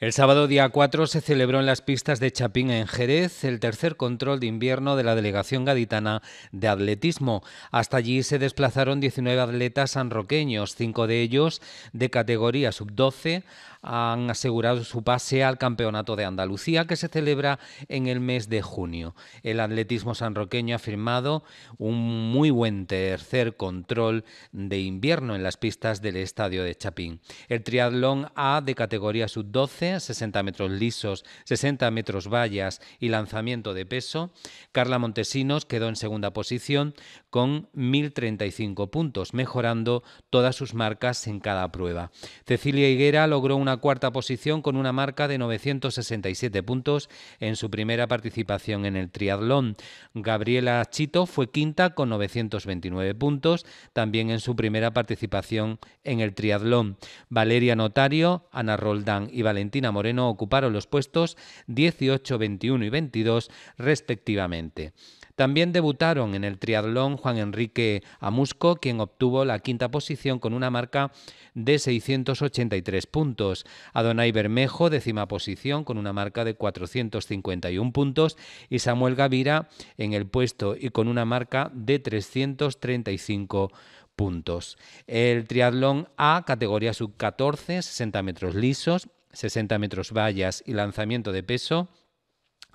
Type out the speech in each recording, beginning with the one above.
El sábado día 4 se celebró en las pistas de Chapín en Jerez el tercer control de invierno de la delegación gaditana de atletismo. Hasta allí se desplazaron 19 atletas sanroqueños, cinco de ellos de categoría sub-12 han asegurado su pase al Campeonato de Andalucía que se celebra en el mes de junio. El atletismo sanroqueño ha firmado un muy buen tercer control de invierno en las pistas del estadio de Chapín. El triatlón A de categoría sub-12 60 metros lisos, 60 metros vallas y lanzamiento de peso. Carla Montesinos quedó en segunda posición con 1.035 puntos, mejorando todas sus marcas en cada prueba. Cecilia Higuera logró una cuarta posición con una marca de 967 puntos en su primera participación en el triatlón. Gabriela Chito fue quinta con 929 puntos, también en su primera participación en el triatlón. Valeria Notario, Ana Roldán y Valentín Moreno ocuparon los puestos 18, 21 y 22 respectivamente. También debutaron en el triatlón Juan Enrique Amusco, quien obtuvo la quinta posición con una marca de 683 puntos. Adonai Bermejo, décima posición, con una marca de 451 puntos. Y Samuel Gavira en el puesto y con una marca de 335 puntos. El triatlón A, categoría sub-14, 60 metros lisos, 60 metros vallas y lanzamiento de peso,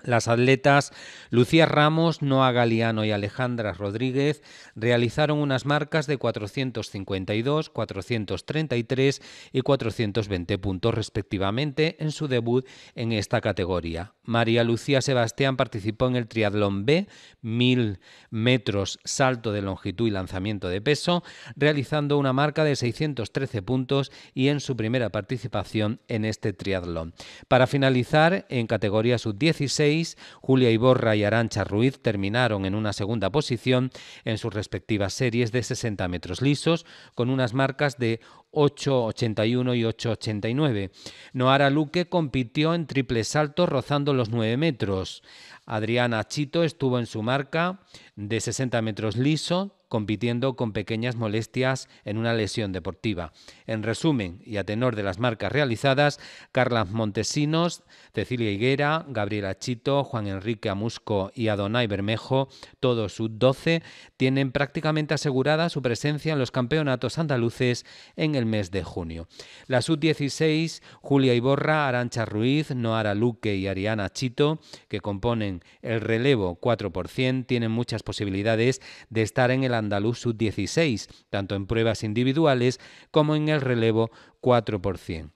las atletas Lucía Ramos, Noa Galiano y Alejandra Rodríguez realizaron unas marcas de 452, 433 y 420 puntos respectivamente en su debut en esta categoría. María Lucía Sebastián participó en el triatlón B, 1000 metros salto de longitud y lanzamiento de peso, realizando una marca de 613 puntos y en su primera participación en este triatlón. Para finalizar, en categoría sub-16, Julia Iborra y Arancha Ruiz terminaron en una segunda posición en sus respectivas series de 60 metros lisos, con unas marcas de 8.81 y 8.89. Noara Luque compitió en triple salto rozando los 9 metros. Adriana Chito estuvo en su marca de 60 metros liso, compitiendo con pequeñas molestias en una lesión deportiva. En resumen, y a tenor de las marcas realizadas, Carlas Montesinos, Cecilia Higuera, Gabriela Chito, Juan Enrique Amusco y Adonai Bermejo, todos sub-12, tienen prácticamente asegurada su presencia en los campeonatos andaluces en el mes de junio. La sub-16, Julia Iborra, Arancha Ruiz, Noara Luque y Ariana Chito, que componen el relevo 4%, tienen muchas posibilidades de estar en el andaluz sub-16, tanto en pruebas individuales como en el relevo 4 por 100.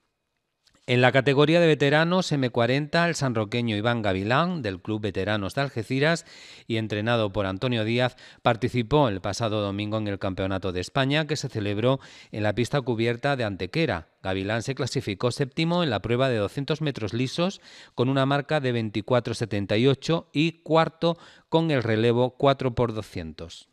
En la categoría de veteranos M40, el sanroqueño Iván Gavilán, del Club Veteranos de Algeciras y entrenado por Antonio Díaz, participó el pasado domingo en el Campeonato de España que se celebró en la pista cubierta de Antequera. Gavilán se clasificó séptimo en la prueba de 200 metros lisos con una marca de 24.78 y cuarto con el relevo 4x200.